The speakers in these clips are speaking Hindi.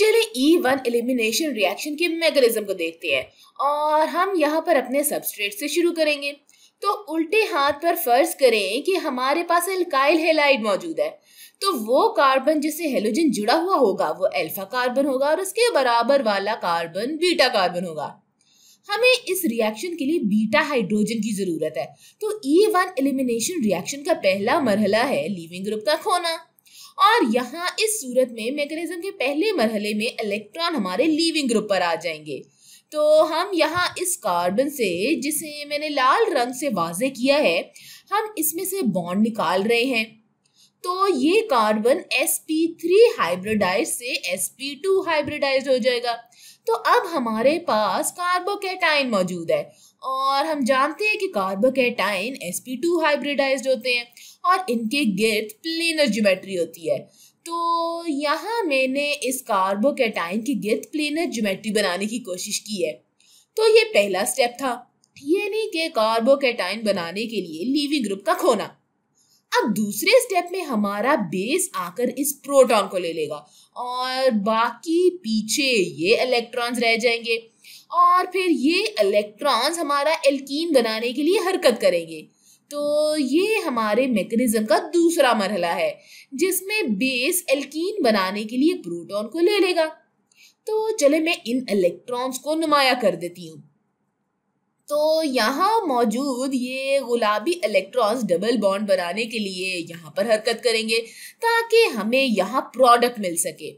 चलिए ई वन एलिमिनेशन रिएक्शन के मैकेनिज्म को देखते हैं और हम यहाँ पर अपने सबस्ट्रेट से शुरू करेंगे तो उल्टे हाथ पर फर्ज करें कि हमारे पास एल्काइल हेलाइड मौजूद है तो वो कार्बन जिससे हेलोजन जुड़ा हुआ होगा वो अल्फा कार्बन होगा और उसके बराबर वाला कार्बन बीटा कार्बन होगा हमें इस रिएक्शन के लिए बीटा हाइड्रोजन की जरूरत है तो ई वन एलिमिनेशन रिएक्शन का पहला मरहला है लीविंग ग्रुप का खोना और यहाँ इस सूरत में मैकेनिज्म के पहले मरहले में इलेक्ट्रॉन हमारे लीविंग ग्रुप पर आ जाएंगे तो हम यहाँ इस कार्बन से जिसे मैंने लाल रंग से वाजे किया है हम इसमें से बॉन्ड निकाल रहे हैं तो ये कार्बन sp3 हाइब्रिडाइज से sp2 हाइब्रिडाइज हो जाएगा तो अब हमारे पास कार्बोकेटाइन मौजूद है और हम जानते हैं कि पी sp2 हाइब्रिडाइज होते हैं और इनके गिर्द प्लेनर ज्योमेट्री होती है तो यहाँ मैंने इस कार्बोकेटाइन की गिर्द प्लेनर ज्योमेट्री बनाने की कोशिश की है तो ये पहला स्टेप था ये नहीं कि कार्बोकेटाइन बनाने के लिए लीवी ग्रुप का खोना अब दूसरे स्टेप में हमारा बेस आकर इस प्रोटॉन को ले लेगा और बाकी पीछे ये इलेक्ट्रॉन्स रह जाएंगे और फिर ये इलेक्ट्रॉन्स हमारा एल्कीन बनाने के लिए हरकत करेंगे तो ये हमारे मैकेनिज्म का दूसरा मरहला है जिसमें बेस एल्कीन बनाने के लिए प्रोटॉन को ले लेगा तो चले मैं इन इलेक्ट्रॉन्स को नुमाया कर देती हूँ तो यहाँ मौजूद ये गुलाबी इलेक्ट्रॉन्स डबल बॉन्ड बनाने के लिए यहाँ पर हरकत करेंगे ताकि हमें यहाँ प्रोडक्ट मिल सके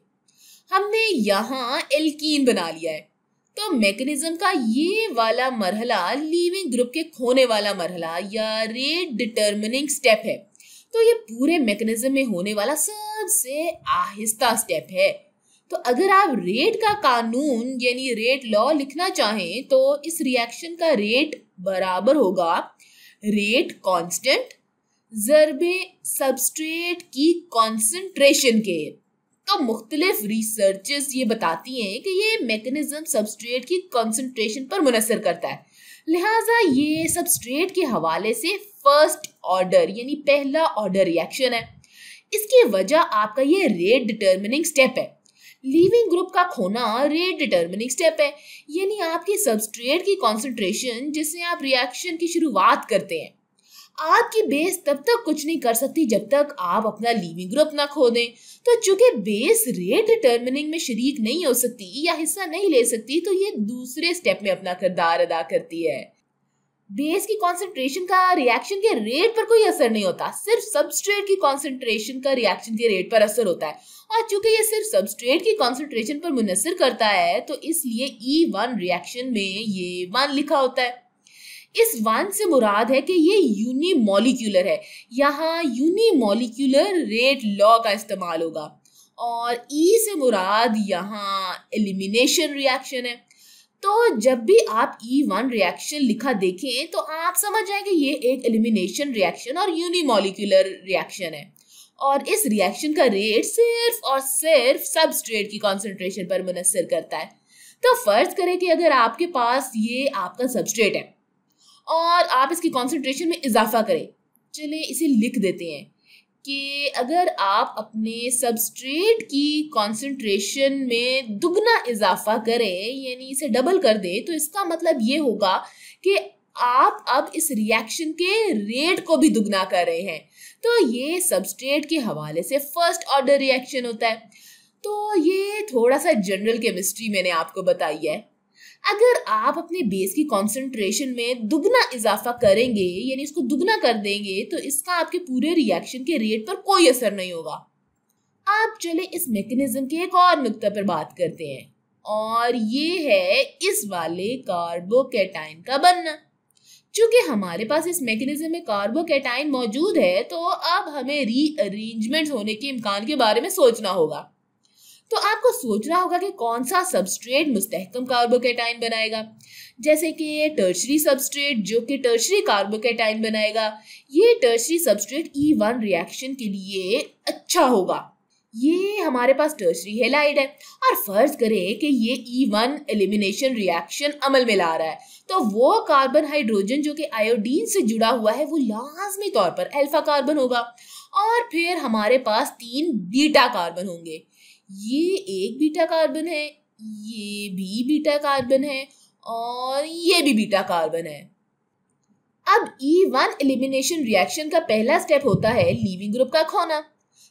हमने यहाँ एल्कीन बना लिया है तो मैकेनिज्म का ये वाला मरहला लीविंग ग्रुप के खोने वाला मरहला या रेट डिटर्मिनिंग स्टेप है तो ये पूरे मैकेनिज्म में होने वाला सबसे आहिस्ता स्टेप है तो अगर आप रेट का कानून यानी रेट लॉ लिखना चाहें तो इस रिएक्शन का रेट बराबर होगा रेट कांस्टेंट जरबे सबस्ट्रेट की कॉन्सेंट्रेशन के तो मुख्तलिफ रिसर्च ये बताती हैं कि ये मेकनिज़म सबस्ट्रेट की कंसंट्रेशन पर मुनसर करता है लिहाजा ये सबस्ट्रेट के हवाले से फर्स्ट ऑर्डर यानी पहला ऑर्डर रिएक्शन है इसकी वजह आपका ये रेट डिटर्मिनिंग स्टेप है लीविंग ग्रुप का खोना रेट डिटर्मिनिंग स्टेप है यानी आपके सबस्ट्रेट की कॉन्सेंट्रेशन जिससे आप रिएक्शन की शुरुआत करते हैं आपकी बेस तब तक कुछ नहीं कर सकती जब तक आप अपना लिविंग ग्रुप ना खो दें तो चूंकि बेस रेट डिटर्मिनिंग में शरीक नहीं हो सकती या हिस्सा नहीं ले सकती तो ये दूसरे स्टेप में अपना किरदार अदा करती है बेस की कॉन्सेंट्रेशन का रिएक्शन के रेट पर कोई असर नहीं होता सिर्फ सबस्ट्रेट की कॉन्सेंट्रेशन का रिएक्शन के रेट पर असर होता है और चूंकि ये सिर्फ सबस्ट्रेट की कॉन्सेंट्रेशन पर मुनसर करता है तो इसलिए ई वन रिएक्शन में ये वन लिखा होता है इस वन से मुराद है कि ये मोलिकुलर है यहाँ मोलिकुलर रेट लॉ का इस्तेमाल होगा और ई e से मुराद यहाँ एलिमिनेशन रिएक्शन है तो जब भी आप ई वन रिएक्शन लिखा देखें तो आप समझ जाए कि ये एक एलिमिनेशन रिएक्शन और यूनिमोलिकुलर रिएक्शन है और इस रिएक्शन का रेट सिर्फ और सिर्फ सबस्ट्रेट की कॉन्सेंट्रेशन पर मुनसर करता है तो फर्ज करें कि अगर आपके पास ये आपका सबस्ट्रेट है और आप इसकी कॉन्सेंट्रेशन में इजाफा करें चले इसे लिख देते हैं कि अगर आप अपने सबस्ट्रेट की कॉन्सेंट्रेशन में दुगना इजाफा करें यानी इसे डबल कर दें तो इसका मतलब ये होगा कि आप अब इस रिएक्शन के रेट को भी दुगना कर रहे हैं तो ये सबस्ट्रेट के हवाले से फर्स्ट ऑर्डर रिएक्शन होता है तो ये थोड़ा सा जनरल केमिस्ट्री मैंने आपको बताई है अगर आप अपने बेस की कॉन्सेंट्रेशन में दुगना इजाफा करेंगे यानी इसको दुगना कर देंगे तो इसका आपके पूरे रिएक्शन के रेट पर कोई असर नहीं होगा आप चले इस मैकेनिज्म के एक और नुकते पर बात करते हैं और ये है इस वाले कार्बोकेटाइन का बनना चूंकि हमारे पास इस मैकेनिज्म में कार्बोकेटाइन मौजूद है तो अब हमें रीअरेंजमेंट होने के इम्कान के बारे में सोचना होगा तो आपको सोचना होगा कि कौन सा सबस्ट्रेट मुस्तकम कार्बोकेटाइन बनाएगा जैसे कि ये टर्शरी सबस्ट्रेट जो कि टर्शरी कार्बोकेटाइन बनाएगा ये tertiary substrate E one reaction के लिए अच्छा होगा ये हमारे पास टर्शरी हेलाइड है और फर्ज करें कि ये ई वन एलिमिनेशन रिएक्शन अमल में ला रहा है तो वो कार्बन हाइड्रोजन जो कि आयोडीन से जुड़ा हुआ है वो लाजमी तौर पर अल्फा कार्बन होगा और फिर हमारे पास तीन बीटा कार्बन होंगे ये एक बीटा कार्बन है ये भी बीटा कार्बन है और ये भी बीटा कार्बन है अब ई वन एलिमिनेशन रिएक्शन का पहला स्टेप होता है लीविंग ग्रुप का खोना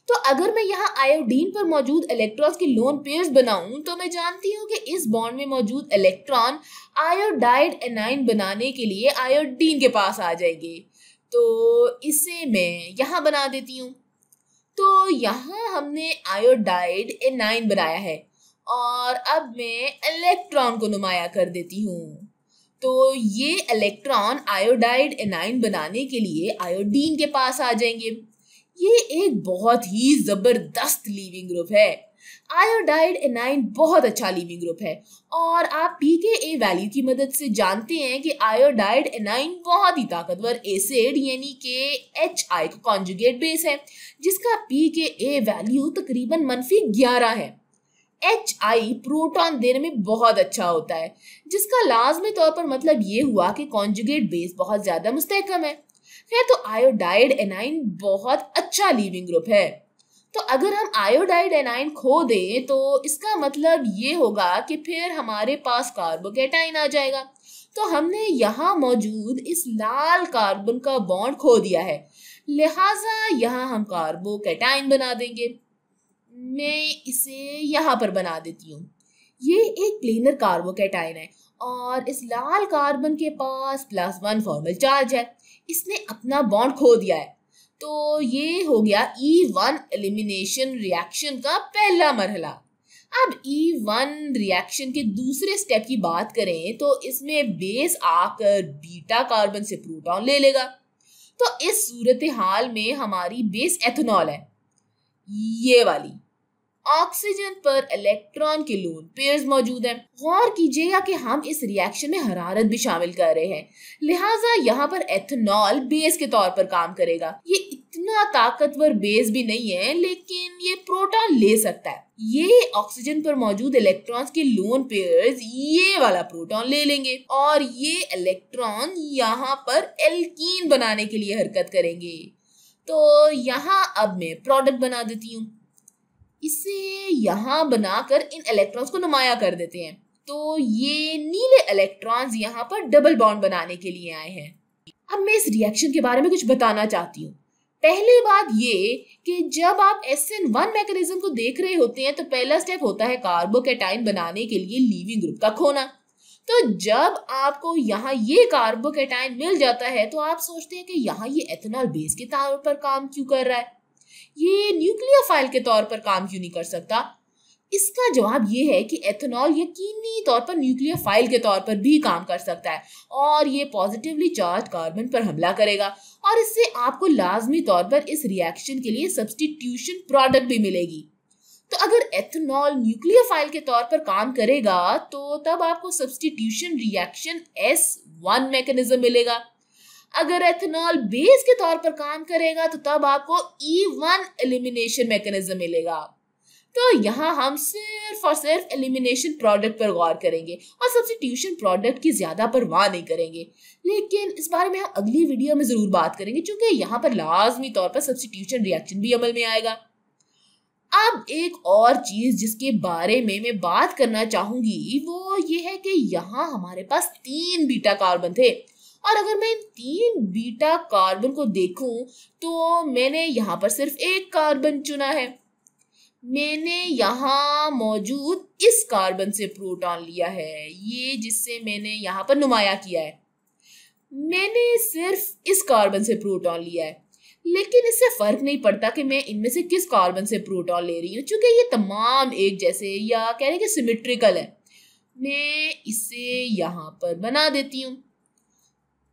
तो अगर मैं यहाँ आयोडीन पर मौजूद इलेक्ट्रॉन्स के लोन पेयर्स बनाऊं तो मैं जानती हूँ कि इस बॉन्ड में मौजूद इलेक्ट्रॉन आयोडाइड एनाइन बनाने के लिए आयोडीन के पास आ जाएंगे तो इसे मैं यहाँ बना देती हूँ तो यहाँ हमने आयोडाइड ए नाइन बनाया है और अब मैं इलेक्ट्रॉन को नुमाया कर देती हूँ तो ये इलेक्ट्रॉन आयोडाइड एनाइन बनाने के लिए आयोडीन के पास आ जाएंगे ये एक बहुत ही ज़बरदस्त लीविंग ग्रुप है आयोडाइड एनाइन बहुत अच्छा लिविंग ग्रुप है और आप पी के ए वैल्यू की मदद से जानते हैं कि आयोडाइड एनाइन बहुत ही ताकतवर एसिड यानी के एच आई का कॉन्जुगेट बेस है जिसका पी के ए वैल्यू तकरीबन मनफी ग्यारह है एच आई प्रोटॉन देने में बहुत अच्छा होता है जिसका लाजमी तौर पर मतलब ये हुआ कि कॉन्जुगेट बेस बहुत ज़्यादा मुस्तकम है खैर तो आयोडाइड एनाइन बहुत अच्छा लिविंग ग्रुप है तो अगर हम आयोडाइड एनाइन खो दें तो इसका मतलब ये होगा कि फिर हमारे पास कार्बोकेटाइन आ जाएगा तो हमने यहाँ मौजूद इस लाल कार्बन का बॉन्ड खो दिया है लिहाजा यहाँ हम कार्बोकेटाइन बना देंगे मैं इसे यहाँ पर बना देती हूँ ये एक प्लेनर कार्बोकेटाइन है और इस लाल कार्बन के पास प्लस वन फॉर्मल चार्ज है इसने अपना बॉन्ड खो दिया है तो ये हो गया E1 वन एलिमिनेशन रिएक्शन का पहला मरहला अब E1 वन रिएक्शन के दूसरे स्टेप की बात करें तो इसमें बेस आकर बीटा कार्बन से प्रोटॉन ले लेगा तो इस सूरत हाल में हमारी बेस एथेनॉल है ये वाली ऑक्सीजन पर इलेक्ट्रॉन के लोन पेयर्स मौजूद हैं गौर कीजिएगा कि हम इस रिएक्शन में हरारत भी शामिल कर रहे हैं लिहाजा यहाँ पर एथेनॉल बेस के तौर पर काम करेगा ये इतना ताकतवर बेस भी नहीं है लेकिन ये प्रोटॉन ले सकता है ये ऑक्सीजन पर मौजूद इलेक्ट्रॉन्स के लोन पेयर्स ये वाला प्रोटॉन ले लेंगे और ये इलेक्ट्रॉन यहाँ पर एल्कीन बनाने के लिए हरकत करेंगे तो यहाँ अब मैं प्रोडक्ट बना देती हूँ इसे यहाँ बनाकर इन इलेक्ट्रॉन्स को नुमाया कर देते हैं तो ये नीले इलेक्ट्रॉन्स यहाँ पर डबल बॉन्ड बनाने के लिए आए हैं अब मैं इस रिएक्शन के बारे में कुछ बताना चाहती हूँ पहली बात ये कि जब आप एस एन वन मैकेनिज्म को देख रहे होते हैं तो पहला स्टेप होता है कार्बोकेटाइन बनाने के लिए लीविंग ग्रुप का खोना तो जब आपको यहाँ ये कार्बोकेटाइन मिल जाता है तो आप सोचते हैं कि यहाँ ये एथेनॉल बेस के तौर पर काम क्यों कर रहा है ये न्यूक्लियोफाइल के तौर पर काम क्यों नहीं कर सकता इसका जवाब ये है कि एथेनॉल यकीनी तौर पर न्यूक्लियर फाइल के तौर पर भी काम कर सकता है और ये पॉजिटिवली चार्ज कार्बन पर हमला करेगा और इससे आपको लाजमी तौर पर इस रिएक्शन के लिए सब्सटीट्यूशन प्रोडक्ट भी मिलेगी तो अगर एथेनॉल न्यूक्लियर फाइल के तौर पर काम करेगा तो तब आपको substitution reaction S one mechanism मिलेगा अगर एथेनॉल बेस के तौर पर काम करेगा तो तब आपको ई वन एलिमिनेशन मैकेनिज्म मिलेगा तो यहाँ हम सिर्फ और सिर्फ एलिमिनेशन प्रोडक्ट पर गौर करेंगे और सब्सिट्यूशन प्रोडक्ट की ज़्यादा परवाह नहीं करेंगे लेकिन इस बारे में हम अगली वीडियो में ज़रूर बात करेंगे क्योंकि यहाँ पर लाजमी तौर पर सब्सिट्यूशन रिएक्शन भी अमल में आएगा अब एक और चीज़ जिसके बारे में मैं बात करना चाहूँगी वो ये है कि यहाँ हमारे पास तीन बीटा कार्बन थे और अगर मैं इन तीन बीटा कार्बन को देखूं तो मैंने यहाँ पर सिर्फ एक कार्बन चुना है मैंने यहाँ मौजूद इस कार्बन से प्रोटॉन लिया है ये जिससे मैंने यहाँ पर नुमाया किया है मैंने सिर्फ इस कार्बन से प्रोटॉन लिया है लेकिन इससे फ़र्क नहीं पड़ता कि मैं इनमें से किस कार्बन से प्रोटॉन ले रही हूँ चूँकि ये तमाम एक जैसे या कह रहे हैं कि सिमेट्रिकल है मैं इसे यहाँ पर बना देती हूँ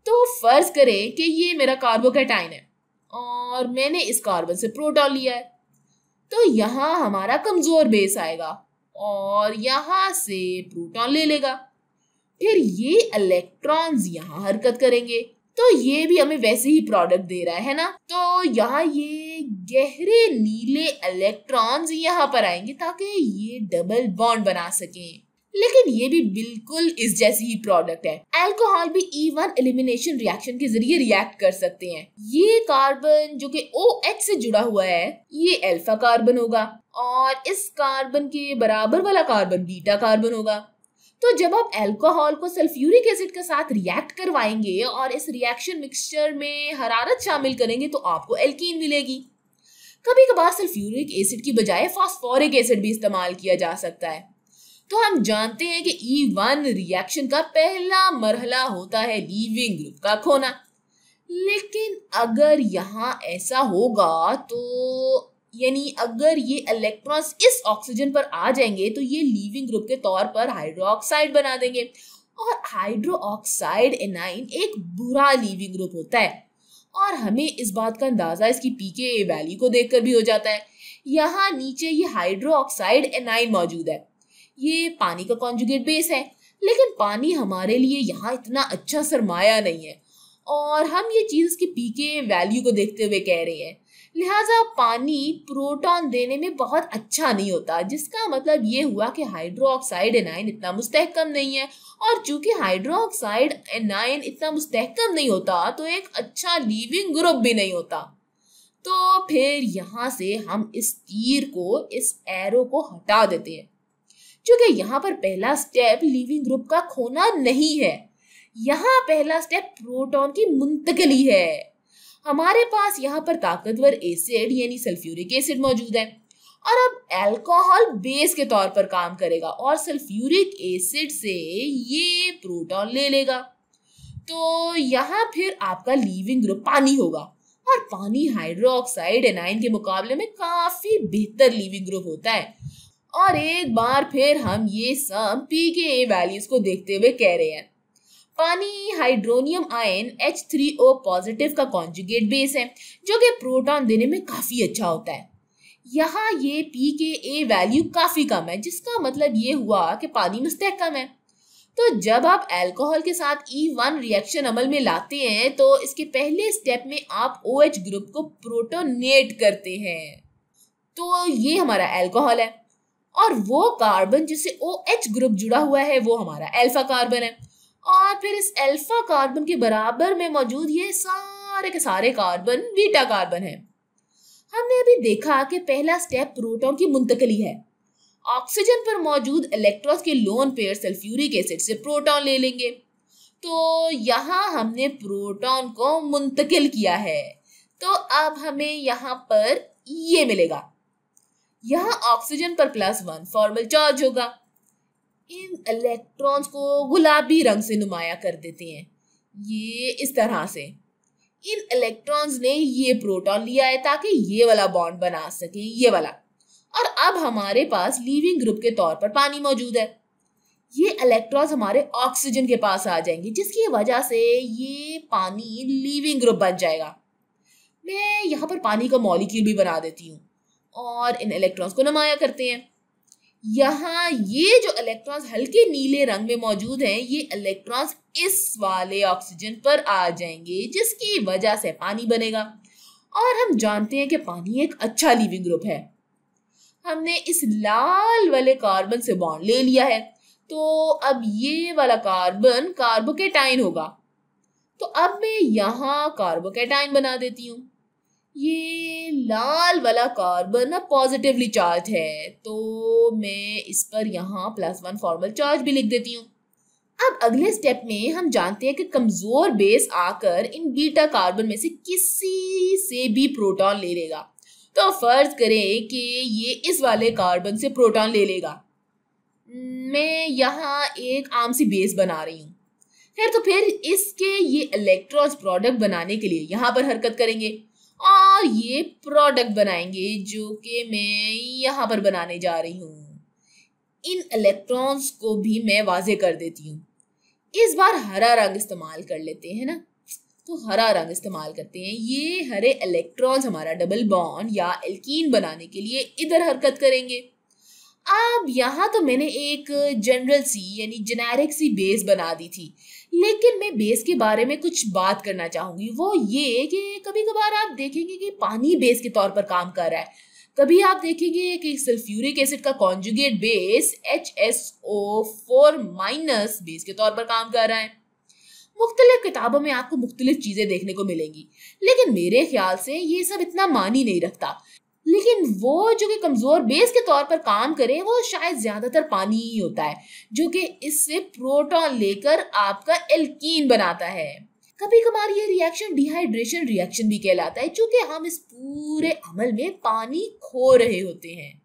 तो फ़र्ज़ करें कि ये मेरा कार्बोकैटाइन है और मैंने इस कार्बन से प्रोटॉन लिया है तो यहाँ हमारा कमज़ोर बेस आएगा और यहाँ से प्रोटॉन ले लेगा फिर ये इलेक्ट्रॉन्स यहाँ हरकत करेंगे तो ये भी हमें वैसे ही प्रोडक्ट दे रहा है ना तो यहाँ ये गहरे नीले इलेक्ट्रॉन्स यहाँ पर आएंगे ताकि ये डबल बॉन्ड बना सकें लेकिन ये भी बिल्कुल इस जैसी ही प्रोडक्ट है अल्कोहल भी ई वन एलिमिनेशन रिएक्शन के जरिए रिएक्ट कर सकते हैं ये कार्बन जो कि ओ एच से जुड़ा हुआ है ये अल्फा कार्बन होगा और इस कार्बन के बराबर वाला कार्बन बीटा कार्बन होगा तो जब आप अल्कोहल को सल्फ्यूरिक एसिड के साथ रिएक्ट करवाएंगे और इस रिएक्शन मिक्सचर में हरारत शामिल करेंगे तो आपको एल्कीन मिलेगी कभी कभार सल्फ्यूरिक एसिड की बजाय फॉस्फोरिक एसिड भी इस्तेमाल किया जा सकता है तो हम जानते हैं कि ई वन रिएक्शन का पहला मरहला होता है लीविंग ग्रुप का खोना लेकिन अगर यहाँ ऐसा होगा तो यानी अगर ये इलेक्ट्रॉन्स इस ऑक्सीजन पर आ जाएंगे तो ये लीविंग ग्रुप के तौर पर हाइड्रोक्साइड बना देंगे और हाइड्रोक्साइड एनाइन एक बुरा लीविंग ग्रुप होता है और हमें इस बात का अंदाज़ा इसकी पी के वैल्यू को देखकर भी हो जाता है यहाँ नीचे ये हाइड्रोक्साइड एनाइन मौजूद है ये पानी का कॉन्जुगेट बेस है लेकिन पानी हमारे लिए यहाँ इतना अच्छा सरमाया नहीं है और हम ये चीज़ उसकी पी के वैल्यू को देखते हुए कह रहे हैं लिहाजा पानी प्रोटॉन देने में बहुत अच्छा नहीं होता जिसका मतलब ये हुआ कि हाइड्रोक्साइड एनाइन इतना मुस्तकम नहीं है और चूंकि हाइड्रोक्साइड एनाइन इतना मुस्तकम नहीं होता तो एक अच्छा लिविंग ग्रुप भी नहीं होता तो फिर यहाँ से हम इस तीर को इस एरो को हटा देते हैं क्योंकि यहाँ पर पहला स्टेप लिविंग ग्रुप का खोना नहीं है यहाँ पहला स्टेप प्रोटॉन की मुंतकली है हमारे पास यहाँ पर ताकतवर एसिड यानी सल्फ्यूरिक एसिड मौजूद है और अब अल्कोहल बेस के तौर पर काम करेगा और सल्फ्यूरिक एसिड से ये प्रोटॉन ले लेगा तो यहाँ फिर आपका लिविंग ग्रुप पानी होगा और पानी हाइड्रोक्साइड एनाइन के मुकाबले में काफी बेहतर लिविंग ग्रुप होता है और एक बार फिर हम ये सब पी के ए वैल्यूज को देखते हुए कह रहे हैं पानी hydronium ion H three O positive का कॉन्जुगेट बेस है जो कि प्रोटॉन देने में काफ़ी अच्छा होता है यहाँ ये पी के ए वैल्यू काफ़ी कम है जिसका मतलब ये हुआ कि पानी मुस्तक कम है तो जब आप अल्कोहल के साथ ई वन रिएक्शन अमल में लाते हैं तो इसके पहले स्टेप में आप ओ OH ग्रुप को प्रोटोनेट करते हैं तो ये हमारा अल्कोहल है और वो कार्बन जिसे ओ एच ग्रुप जुड़ा हुआ है वो हमारा एल्फा कार्बन है और फिर इस एल्फा कार्बन के बराबर में मौजूद ये सारे के सारे कार्बन बीटा कार्बन है हमने अभी देखा कि पहला स्टेप प्रोटॉन की मुंतकली है ऑक्सीजन पर मौजूद इलेक्ट्रॉन के लोन पेयर सल्फ्यूरिक एसिड से प्रोटॉन ले लेंगे तो यहाँ हमने प्रोटॉन को मुंतकिल किया है तो अब हमें यहाँ पर ये मिलेगा यहाँ ऑक्सीजन पर प्लस वन फॉर्मल चार्ज होगा इन इलेक्ट्रॉन्स को गुलाबी रंग से नुमाया कर देते हैं ये इस तरह से इन इलेक्ट्रॉन्स ने ये प्रोटॉन लिया है ताकि ये वाला बॉन्ड बना सके ये वाला और अब हमारे पास लीविंग ग्रुप के तौर पर पानी मौजूद है ये इलेक्ट्रॉन्स हमारे ऑक्सीजन के पास आ जाएंगे जिसकी वजह से ये पानी लीविंग ग्रुप बन जाएगा मैं यहाँ पर पानी का मॉलिक्यूल भी बना देती हूँ और इन इलेक्ट्रॉन्स को नमाया करते हैं यहाँ ये जो इलेक्ट्रॉन्स हल्के नीले रंग में मौजूद हैं ये इलेक्ट्रॉन्स इस वाले ऑक्सीजन पर आ जाएंगे जिसकी वजह से पानी बनेगा और हम जानते हैं कि पानी एक अच्छा लिविंग ग्रुप है हमने इस लाल वाले कार्बन से बॉन्ड ले लिया है तो अब ये वाला कार्बन कार्बोकेटाइन होगा तो अब मैं यहाँ कार्बोकेटाइन बना देती हूँ ये लाल वाला कार्बन ना पॉजिटिवली चार्ज है तो मैं इस पर यहाँ प्लस वन फॉर्मल चार्ज भी लिख देती हूँ अब अगले स्टेप में हम जानते हैं कि कमज़ोर बेस आकर इन बीटा कार्बन में से किसी से भी प्रोटॉन ले लेगा तो फर्ज करें कि ये इस वाले कार्बन से प्रोटॉन ले लेगा मैं यहाँ एक आम सी बेस बना रही हूँ खैर तो फिर इसके ये इलेक्ट्रॉन्स प्रोडक्ट बनाने के लिए यहाँ पर हरकत करेंगे और ये प्रोडक्ट बनाएंगे जो कि मैं यहाँ पर बनाने जा रही हूँ इन इलेक्ट्रॉन्स को भी मैं वाजे कर देती हूँ इस बार हरा रंग इस्तेमाल कर लेते हैं ना तो हरा रंग इस्तेमाल करते हैं ये हरे इलेक्ट्रॉन्स हमारा डबल बॉन्ड या एल्कीन बनाने के लिए इधर हरकत करेंगे अब यहाँ तो मैंने एक जनरल सी यानी जेनेरिक सी बेस बना दी थी लेकिन मैं बेस के बारे में कुछ बात करना चाहूंगी वो ये कि कभी कभार आप देखेंगे कि पानी बेस के तौर पर काम कर रहा है कभी आप देखेंगे कि सल्फ्यूरिक एसिड का conjugate base H S O four minus base के तौर पर काम कर रहा है मुख्तलिफ किताबों में आपको मुख्तलिफ चीज़ें देखने को मिलेंगी लेकिन मेरे ख्याल से ये सब इतना मानी नहीं रखता लेकिन वो जो कि कमज़ोर बेस के तौर पर काम करे वो शायद ज़्यादातर पानी ही होता है जो कि इससे प्रोटॉन लेकर आपका एल्कीन बनाता है कभी कभार ये रिएक्शन डिहाइड्रेशन रिएक्शन भी कहलाता है क्योंकि हम इस पूरे अमल में पानी खो रहे होते हैं